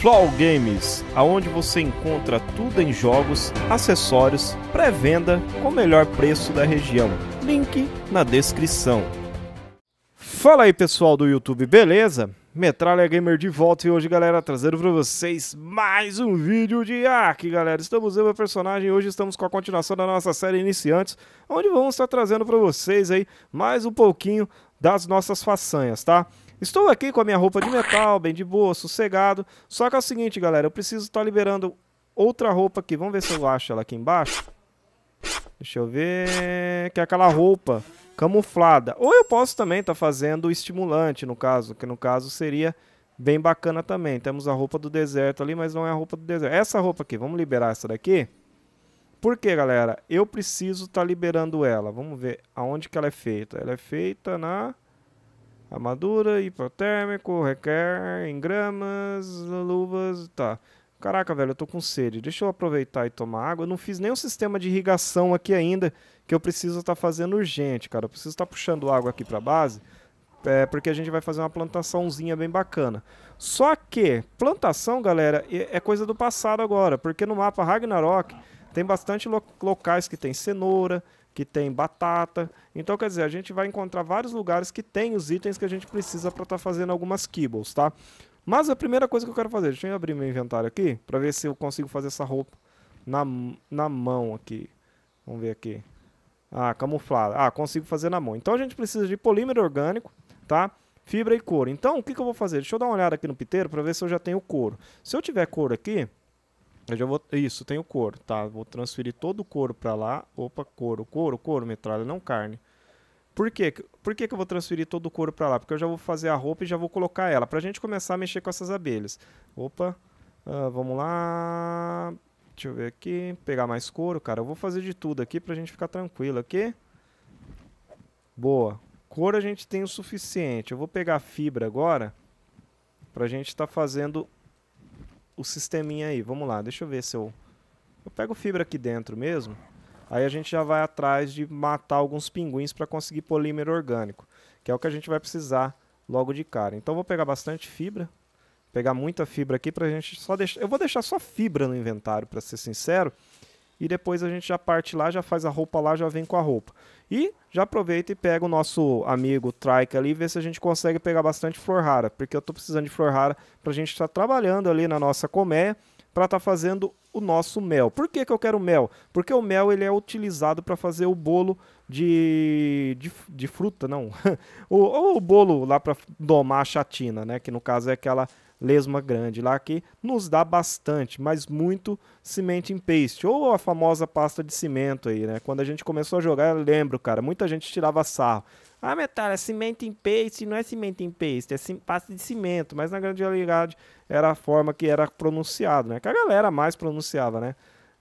Flow Games, aonde você encontra tudo em jogos, acessórios, pré-venda com o melhor preço da região. Link na descrição. Fala aí pessoal do YouTube, beleza? Metralha Gamer de volta e hoje, galera, trazendo para vocês mais um vídeo de Ark, galera. Estamos eu, meu personagem, e hoje estamos com a continuação da nossa série Iniciantes, onde vamos estar trazendo para vocês aí mais um pouquinho das nossas façanhas, tá? Estou aqui com a minha roupa de metal, bem de boa, sossegado. Só que é o seguinte, galera, eu preciso estar tá liberando outra roupa aqui. Vamos ver se eu acho ela aqui embaixo. Deixa eu ver... Que é aquela roupa camuflada. Ou eu posso também estar tá fazendo estimulante, no caso. Que no caso seria bem bacana também. Temos a roupa do deserto ali, mas não é a roupa do deserto. Essa roupa aqui, vamos liberar essa daqui? Por que, galera? Eu preciso estar tá liberando ela. Vamos ver aonde que ela é feita. Ela é feita na... Armadura, hipotérmico, requer, em gramas, luvas, tá. Caraca, velho, eu tô com sede. Deixa eu aproveitar e tomar água. Eu não fiz nenhum sistema de irrigação aqui ainda, que eu preciso estar tá fazendo urgente, cara. Eu preciso estar tá puxando água aqui pra base, é, porque a gente vai fazer uma plantaçãozinha bem bacana. Só que, plantação, galera, é coisa do passado agora, porque no mapa Ragnarok tem bastante lo locais que tem cenoura, que tem batata. Então, quer dizer, a gente vai encontrar vários lugares que tem os itens que a gente precisa para estar tá fazendo algumas kibbles, tá? Mas a primeira coisa que eu quero fazer, deixa eu abrir meu inventário aqui, para ver se eu consigo fazer essa roupa na, na mão aqui. Vamos ver aqui. Ah, camuflada. Ah, consigo fazer na mão. Então a gente precisa de polímero orgânico, tá? Fibra e couro. Então, o que, que eu vou fazer? Deixa eu dar uma olhada aqui no piteiro para ver se eu já tenho couro. Se eu tiver couro aqui, eu já vou. Isso, tem o couro, tá? Vou transferir todo o couro para lá. Opa, couro, couro, couro, metralha, não carne. Por quê? Por que, que eu vou transferir todo o couro para lá? Porque eu já vou fazer a roupa e já vou colocar ela. Pra gente começar a mexer com essas abelhas. Opa, uh, vamos lá. Deixa eu ver aqui. Pegar mais couro, cara. Eu vou fazer de tudo aqui pra gente ficar tranquilo aqui. Boa. Couro a gente tem o suficiente. Eu vou pegar fibra agora. Pra gente estar tá fazendo o sisteminha aí. Vamos lá, deixa eu ver se eu... Eu pego fibra aqui dentro mesmo. Aí a gente já vai atrás de matar alguns pinguins para conseguir polímero orgânico, que é o que a gente vai precisar logo de cara. Então vou pegar bastante fibra, pegar muita fibra aqui pra gente só deixar... Eu vou deixar só fibra no inventário, para ser sincero, e depois a gente já parte lá, já faz a roupa lá, já vem com a roupa. E já aproveita e pega o nosso amigo Trike ali ver se a gente consegue pegar bastante flor rara, porque eu estou precisando de flor rara para a gente estar tá trabalhando ali na nossa colmeia para estar tá fazendo o nosso mel. Por que, que eu quero mel? Porque o mel ele é utilizado para fazer o bolo de, de, de fruta, não. ou, ou o bolo lá para domar a chatina, né? Que no caso é aquela lesma grande lá, que nos dá bastante, mas muito cimento em paste, ou a famosa pasta de cimento aí, né? Quando a gente começou a jogar, eu lembro, cara, muita gente tirava sarro. Ah, metal, é cimento em paste, não é cimento em paste, é pasta de cimento, mas na grande realidade era a forma que era pronunciado, né? Que a galera mais pronunciava, né?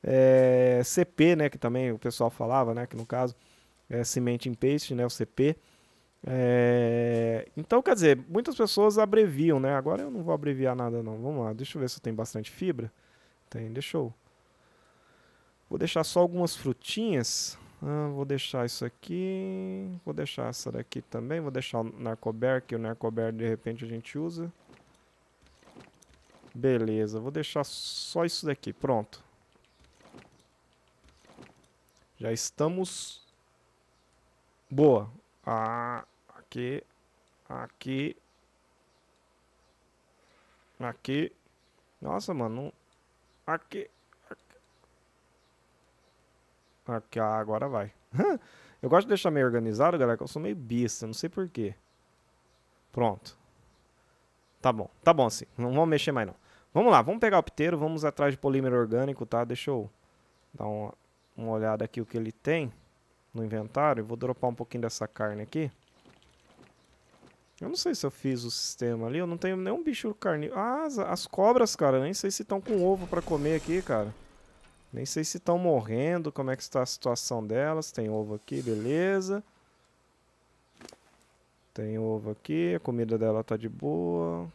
É, CP, né? Que também o pessoal falava, né? Que no caso é cimento em paste, né? O CP. É... Então, quer dizer, muitas pessoas abreviam, né? Agora eu não vou abreviar nada, não. Vamos lá, deixa eu ver se tem bastante fibra. Tem, deixa eu. Vou deixar só algumas frutinhas. Ah, vou deixar isso aqui. Vou deixar essa daqui também. Vou deixar o Narcober, que o Narcober de repente a gente usa. Beleza, vou deixar só isso daqui. Pronto. Já estamos... Boa. Ah, aqui, aqui, aqui. Nossa, mano, aqui, aqui. Aqui, ah, agora vai. eu gosto de deixar meio organizado, galera, que eu sou meio besta, não sei porquê. Pronto. Tá bom, tá bom assim. Não vamos mexer mais não. Vamos lá, vamos pegar o piteiro vamos atrás de polímero orgânico, tá? Deixa eu dar uma, uma olhada aqui o que ele tem no inventário. Vou dropar um pouquinho dessa carne aqui. Eu não sei se eu fiz o sistema ali. Eu não tenho nenhum bicho carne. Ah, as, as cobras, cara. Nem sei se estão com ovo pra comer aqui, cara. Nem sei se estão morrendo. Como é que está a situação delas. Tem ovo aqui, beleza. Tem ovo aqui. A comida dela tá de boa.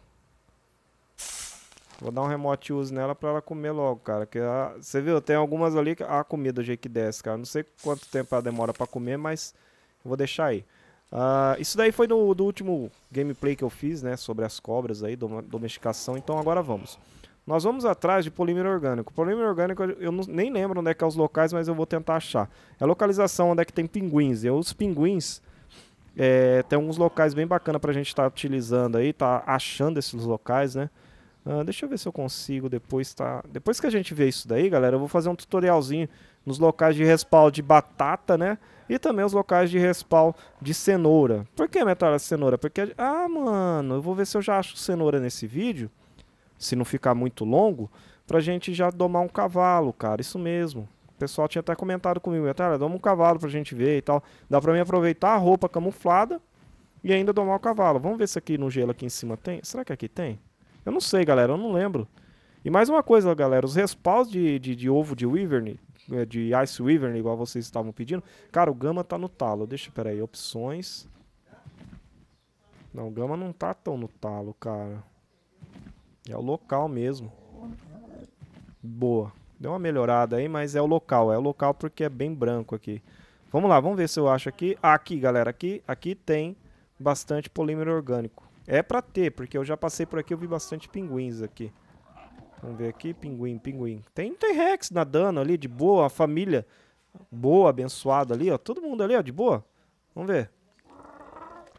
Vou dar um remote use nela pra ela comer logo, cara. Que Você viu, tem algumas ali que a comida do jeito que desce, cara. Não sei quanto tempo ela demora pra comer, mas vou deixar aí. Uh, isso daí foi do, do, último gameplay que eu fiz, né? Sobre as cobras aí, dom domesticação. Então agora vamos. Nós vamos atrás de polímero orgânico. Polímero orgânico, eu não, nem lembro onde é que é os locais, mas eu vou tentar achar. É a localização onde é que tem pinguins. E os pinguins, é, tem uns locais bem bacana pra gente estar tá utilizando aí, tá achando esses locais, né? Uh, deixa eu ver se eu consigo depois, tá? Depois que a gente vê isso daí, galera, eu vou fazer um tutorialzinho nos locais de respawn de batata, né? E também os locais de respawn de cenoura. Por que metralha cenoura? Porque... Ah, mano, eu vou ver se eu já acho cenoura nesse vídeo. Se não ficar muito longo. Pra gente já domar um cavalo, cara. Isso mesmo. O pessoal tinha até comentado comigo. Metralha, doma um cavalo pra gente ver e tal. Dá pra mim aproveitar a roupa camuflada. E ainda domar o cavalo. Vamos ver se aqui no gelo aqui em cima tem. Será que aqui tem? Eu não sei, galera, eu não lembro. E mais uma coisa, galera, os respawns de, de, de ovo de Wyvern, é, de Ice Wyvern, igual vocês estavam pedindo, cara, o Gama tá no talo. Deixa, pera aí, opções. Não, o Gama não tá tão no talo, cara. É o local mesmo. Boa. Deu uma melhorada aí, mas é o local. É o local porque é bem branco aqui. Vamos lá, vamos ver se eu acho aqui. aqui, galera, aqui, aqui tem bastante polímero orgânico. É pra ter, porque eu já passei por aqui, eu vi bastante pinguins aqui. Vamos ver aqui, pinguim, pinguim. Tem, tem Rex nadando ali, de boa, a família boa, abençoada ali, ó. Todo mundo ali, ó, de boa. Vamos ver.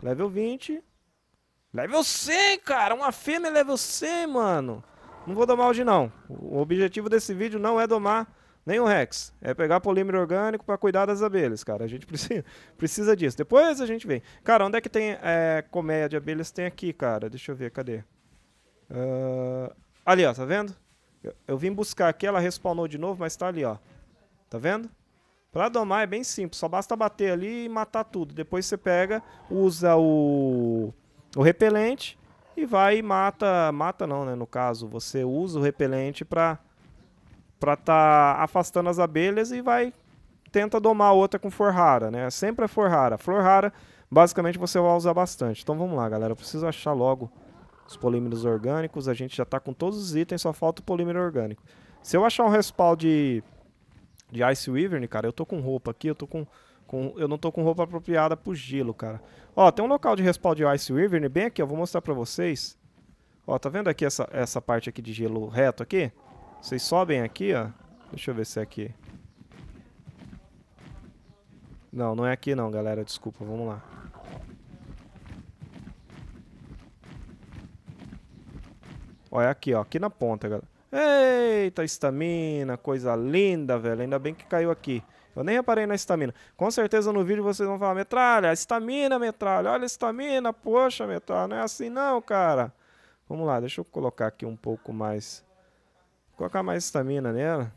Level 20. Level 100, cara! Uma fêmea level 100, mano! Não vou domar hoje, não. O objetivo desse vídeo não é domar nem o Rex. É pegar polímero orgânico para cuidar das abelhas, cara. A gente precisa, precisa disso. Depois a gente vem. Cara, onde é que tem é, colmeia de abelhas? Tem aqui, cara. Deixa eu ver, cadê? Uh, ali, ó, tá vendo? Eu, eu, vim buscar aqui, ela respawnou de novo, mas tá ali, ó. Tá vendo? Pra domar é bem simples, só basta bater ali e matar tudo. Depois você pega, usa o, o repelente e vai e mata... Mata não, né? No caso, você usa o repelente pra para estar tá afastando as abelhas e vai tenta domar a outra com forrara, né? Sempre é forrara. Flor rara, basicamente você vai usar bastante. Então vamos lá, galera. Eu preciso achar logo os polímeros orgânicos. A gente já está com todos os itens, só falta o polímero orgânico. Se eu achar um respawn de, de Ice Wyvern, cara, eu tô com roupa aqui, eu tô com, com eu não tô com roupa apropriada pro gelo, cara. Ó, tem um local de respawn de Ice Wyvern bem aqui, eu vou mostrar pra vocês. Ó, tá vendo aqui essa, essa parte aqui de gelo reto aqui? Vocês sobem aqui, ó. Deixa eu ver se é aqui. Não, não é aqui não, galera. Desculpa, vamos lá. Ó, é aqui, ó. Aqui na ponta, galera. Eita, estamina. Coisa linda, velho. Ainda bem que caiu aqui. Eu nem reparei na estamina. Com certeza no vídeo vocês vão falar, metralha, estamina, metralha. Olha a estamina, poxa, metralha. Não é assim não, cara. Vamos lá, deixa eu colocar aqui um pouco mais colocar mais estamina nela.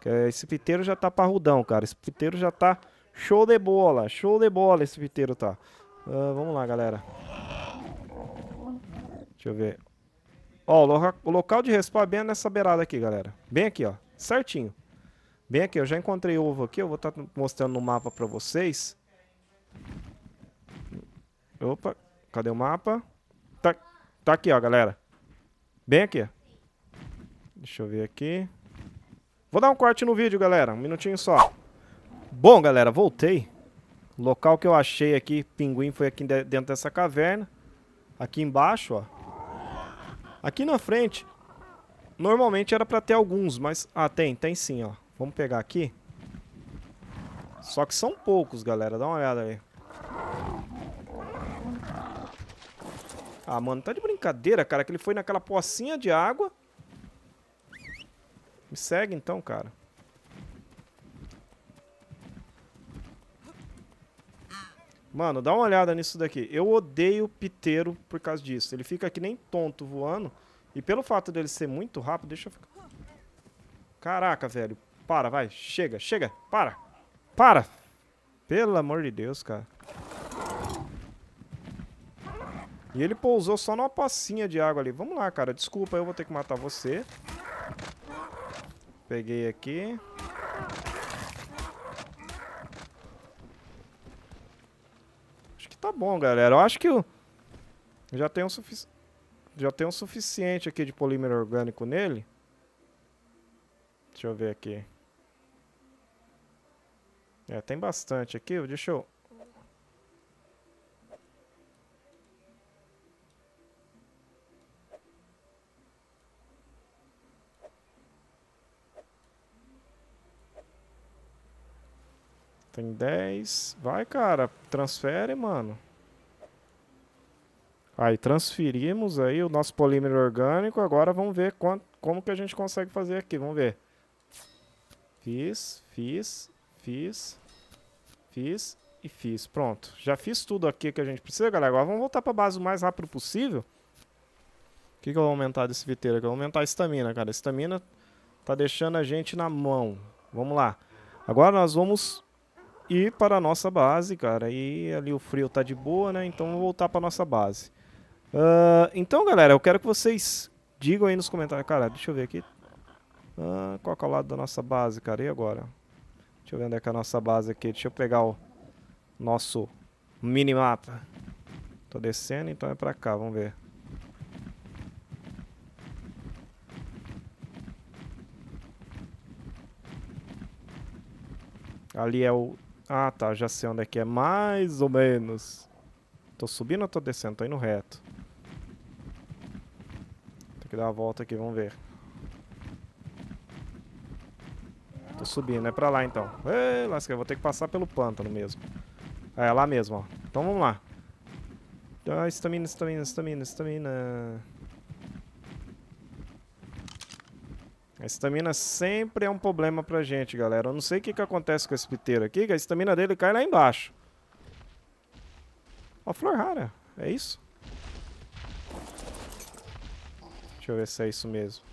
Que é, esse piteiro já tá parrudão, cara. Esse piteiro já tá show de bola. Show de bola esse piteiro tá. Uh, vamos lá, galera. Deixa eu ver. Ó, o, o local de respawn é bem nessa beirada aqui, galera. Bem aqui, ó. Certinho. Bem aqui, eu já encontrei ovo aqui. Eu vou estar tá mostrando no mapa pra vocês. Opa, cadê o mapa? Tá, tá aqui, ó, galera. Bem aqui, ó. Deixa eu ver aqui. Vou dar um corte no vídeo, galera. Um minutinho só. Bom, galera, voltei. O local que eu achei aqui, pinguim, foi aqui dentro dessa caverna. Aqui embaixo, ó. Aqui na frente, normalmente era pra ter alguns, mas... Ah, tem, tem sim, ó. Vamos pegar aqui. Só que são poucos, galera. Dá uma olhada aí. Ah, mano, tá de brincadeira, cara, que ele foi naquela pocinha de água me segue então, cara. Mano, dá uma olhada nisso daqui. Eu odeio o piteiro por causa disso. Ele fica que nem tonto voando. E pelo fato dele ser muito rápido, deixa eu ficar... Caraca, velho. Para, vai. Chega, chega. Para. Para. Pelo amor de Deus, cara. E ele pousou só numa pocinha de água ali. Vamos lá, cara. Desculpa, eu vou ter que matar você. Peguei aqui. Acho que tá bom, galera. Eu acho que eu já tenho o suficiente já tem o suficiente aqui de polímero orgânico nele. Deixa eu ver aqui. É, tem bastante aqui. Deixa eu Tem 10. Vai, cara. Transfere, mano. Aí, transferimos aí o nosso polímero orgânico. Agora vamos ver quanto, como que a gente consegue fazer aqui. Vamos ver. Fiz, fiz, fiz, fiz e fiz. Pronto. Já fiz tudo aqui que a gente precisa, galera. Agora vamos voltar pra base o mais rápido possível. O que, que eu vou aumentar desse viteiro? Eu vou aumentar a estamina, cara. A estamina tá deixando a gente na mão. Vamos lá. Agora nós vamos ir para a nossa base, cara. E ali o frio tá de boa, né? Então vamos voltar para nossa base. Uh, então, galera, eu quero que vocês digam aí nos comentários. Cara, deixa eu ver aqui. Uh, qual é o lado da nossa base, cara? E agora? Deixa eu ver onde é que é a nossa base aqui. Deixa eu pegar o nosso minimapa. Tô descendo, então é pra cá. Vamos ver. Ali é o ah, tá. Já sei onde é que é. Mais ou menos. Tô subindo ou tô descendo? Tô indo reto. Tem que dar uma volta aqui, vamos ver. Tô subindo. É pra lá, então. Ei, lasca. Eu vou ter que passar pelo pântano mesmo. É, lá mesmo, ó. Então vamos lá. Ah, estamina, estamina, estamina, estamina... A estamina sempre é um problema pra gente, galera. Eu não sei o que, que acontece com esse piteiro aqui, que a estamina dele cai lá embaixo. Ó, flor rara. É isso? Deixa eu ver se é isso mesmo.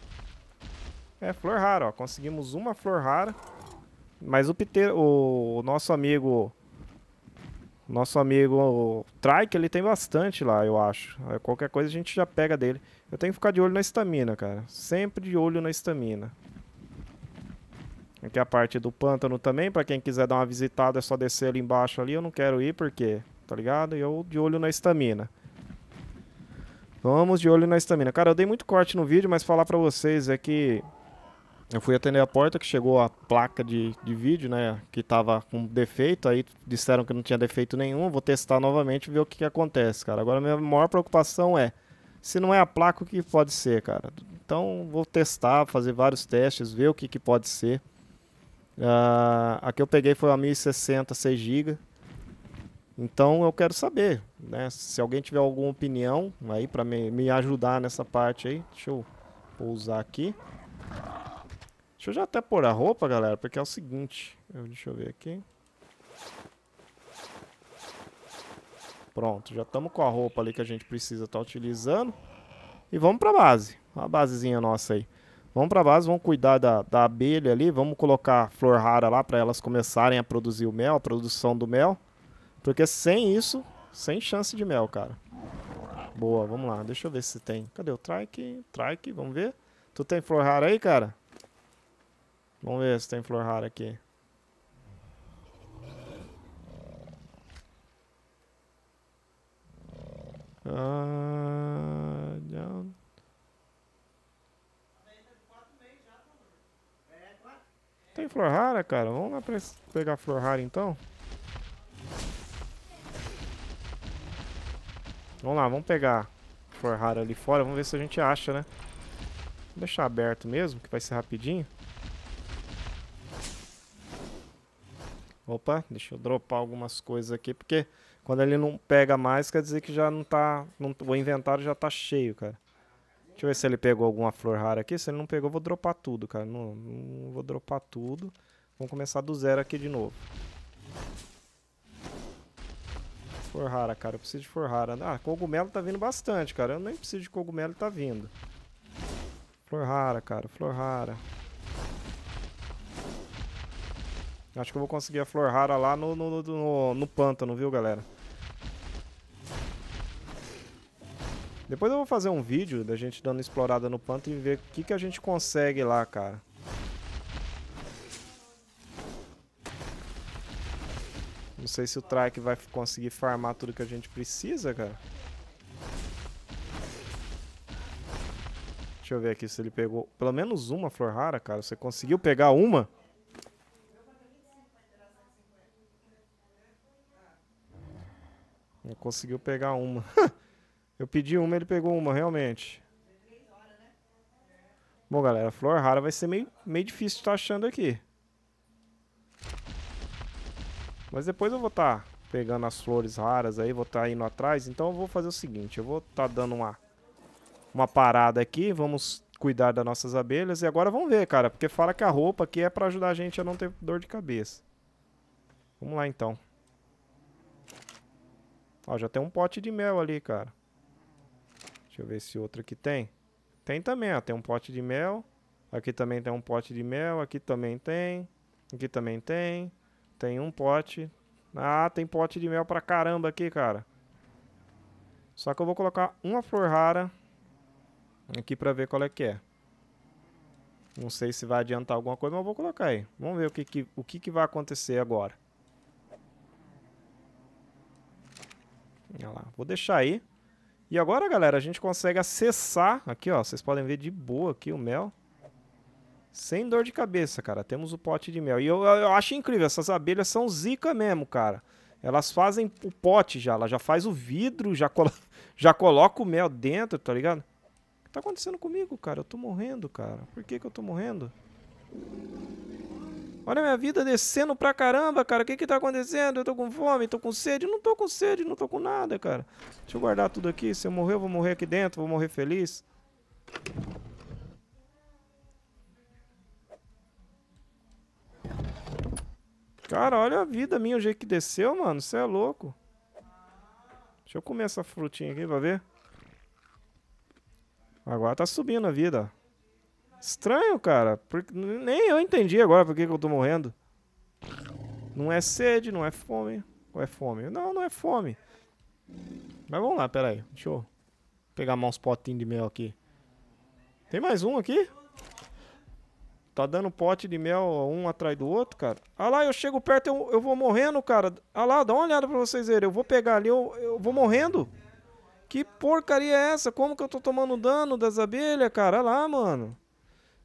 É, flor rara, ó. Conseguimos uma flor rara. Mas o piteiro... O nosso amigo... Nosso amigo trike ele tem bastante lá, eu acho. É, qualquer coisa a gente já pega dele. Eu tenho que ficar de olho na estamina, cara. Sempre de olho na estamina. Aqui a parte do pântano também, pra quem quiser dar uma visitada é só descer ali embaixo ali. Eu não quero ir porque, tá ligado? E eu de olho na estamina. Vamos de olho na estamina. Cara, eu dei muito corte no vídeo, mas falar pra vocês é que eu fui atender a porta que chegou a placa de, de vídeo, né? Que tava com defeito. Aí disseram que não tinha defeito nenhum. Vou testar novamente e ver o que, que, acontece, cara. Agora minha maior preocupação é: se não é a placa, o que pode ser, cara? Então vou testar, fazer vários testes, ver o que, que pode ser. Uh, a que eu peguei foi uma 1060 6 GB. Então eu quero saber, né? Se alguém tiver alguma opinião aí para me, me ajudar nessa parte aí, deixa eu pousar aqui. Deixa eu já até pôr a roupa, galera, porque é o seguinte. Eu, deixa eu ver aqui. Pronto, já estamos com a roupa ali que a gente precisa estar tá utilizando. E vamos para a base. Uma basezinha nossa aí. Vamos para a base, vamos cuidar da, da abelha ali. Vamos colocar flor rara lá para elas começarem a produzir o mel, a produção do mel. Porque sem isso, sem chance de mel, cara. Boa, vamos lá. Deixa eu ver se tem. Cadê o trike? Trike, vamos ver. Tu tem flor rara aí, cara? Vamos ver se tem flor rara aqui. Ah, tem flor rara, cara? Vamos lá pegar flor rara então? Vamos lá, vamos pegar flor rara ali fora. Vamos ver se a gente acha, né? Vou deixar aberto mesmo, que vai ser rapidinho. Opa, deixa eu dropar algumas coisas aqui, porque quando ele não pega mais, quer dizer que já não tá. Não, o inventário já tá cheio, cara. Deixa eu ver se ele pegou alguma flor rara aqui. Se ele não pegou, eu vou dropar tudo, cara. Não, não vou dropar tudo. Vamos começar do zero aqui de novo. Flor rara, cara. Eu preciso de flor rara. Ah, cogumelo tá vindo bastante, cara. Eu nem preciso de cogumelo, tá vindo. Flor rara, cara. Flor rara. Acho que eu vou conseguir a flor rara lá no, no, no, no pântano, viu, galera? Depois eu vou fazer um vídeo da gente dando explorada no pântano e ver o que, que a gente consegue lá, cara. Não sei se o Trike vai conseguir farmar tudo que a gente precisa, cara. Deixa eu ver aqui se ele pegou pelo menos uma flor rara, cara. Você conseguiu pegar uma? Uma. conseguiu pegar uma. Eu pedi uma, ele pegou uma, realmente. Bom, galera, flor rara vai ser meio, meio difícil de estar tá achando aqui. Mas depois eu vou estar tá pegando as flores raras aí, vou estar tá indo atrás. Então eu vou fazer o seguinte, eu vou estar tá dando uma, uma parada aqui. Vamos cuidar das nossas abelhas. E agora vamos ver, cara, porque fala que a roupa aqui é para ajudar a gente a não ter dor de cabeça. Vamos lá, então. Ó, já tem um pote de mel ali, cara. Deixa eu ver se outro aqui tem. Tem também, ó. Tem um pote de mel. Aqui também tem um pote de mel. Aqui também tem. Aqui também tem. Tem um pote. Ah, tem pote de mel pra caramba aqui, cara. Só que eu vou colocar uma flor rara aqui pra ver qual é que é. Não sei se vai adiantar alguma coisa, mas eu vou colocar aí. Vamos ver o que, que o que, que vai acontecer agora. Olha lá, vou deixar aí. E agora, galera, a gente consegue acessar aqui, ó. Vocês podem ver de boa aqui o mel. Sem dor de cabeça, cara. Temos o pote de mel. E eu, eu acho incrível, essas abelhas são zica mesmo, cara. Elas fazem o pote já, ela já faz o vidro, já, colo já coloca o mel dentro, tá ligado? O que tá acontecendo comigo, cara? Eu tô morrendo, cara. Por que que eu tô morrendo? Olha minha vida descendo pra caramba, cara. O que que tá acontecendo? Eu tô com fome, tô com sede. Não tô com sede, não tô com nada, cara. Deixa eu guardar tudo aqui. Se eu morrer, eu vou morrer aqui dentro. Vou morrer feliz. Cara, olha a vida minha, o jeito que desceu, mano. Você é louco. Deixa eu comer essa frutinha aqui pra ver. Agora tá subindo a vida, ó. Estranho, cara. Porque nem eu entendi agora por que, eu tô morrendo. Não é sede, não é fome. Ou é fome? Não, não é fome. Mas vamos lá, pera aí. Deixa eu pegar mais uns potinhos de mel aqui. Tem mais um aqui? Tá dando pote de mel um atrás do outro, cara. Ah lá, eu chego perto, eu, eu vou morrendo, cara. Ah lá, dá uma olhada pra vocês verem. Eu vou pegar ali, eu, eu vou morrendo. Que porcaria é essa? Como que eu tô tomando dano das abelhas, cara? Ah lá, mano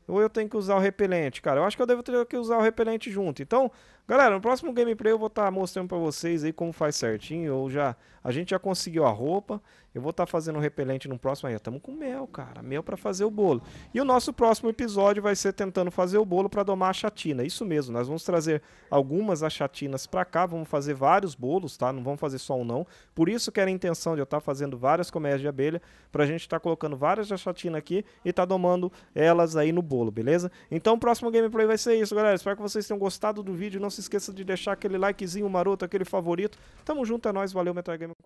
ou eu tenho que usar o repelente, cara? Eu acho que eu devo ter que usar o repelente junto. Então, Galera, no próximo gameplay eu vou estar tá mostrando para vocês aí como faz certinho. ou já, a gente já conseguiu a roupa. Eu vou estar tá fazendo o repelente no próximo aí. Estamos com mel, cara. Mel para fazer o bolo. E o nosso próximo episódio vai ser tentando fazer o bolo para domar a chatina. Isso mesmo, nós vamos trazer algumas achatinas para cá. Vamos fazer vários bolos, tá? Não vamos fazer só um não. Por isso que era a intenção de eu estar tá fazendo várias colmeias de abelha. Para a gente estar tá colocando várias achatinas aqui e estar tá domando elas aí no bolo, beleza? Então o próximo gameplay vai ser isso, galera. Espero que vocês tenham gostado do vídeo. Não se se esqueça de deixar aquele likezinho maroto, aquele favorito. Tamo junto, é nóis, valeu, Metal Game.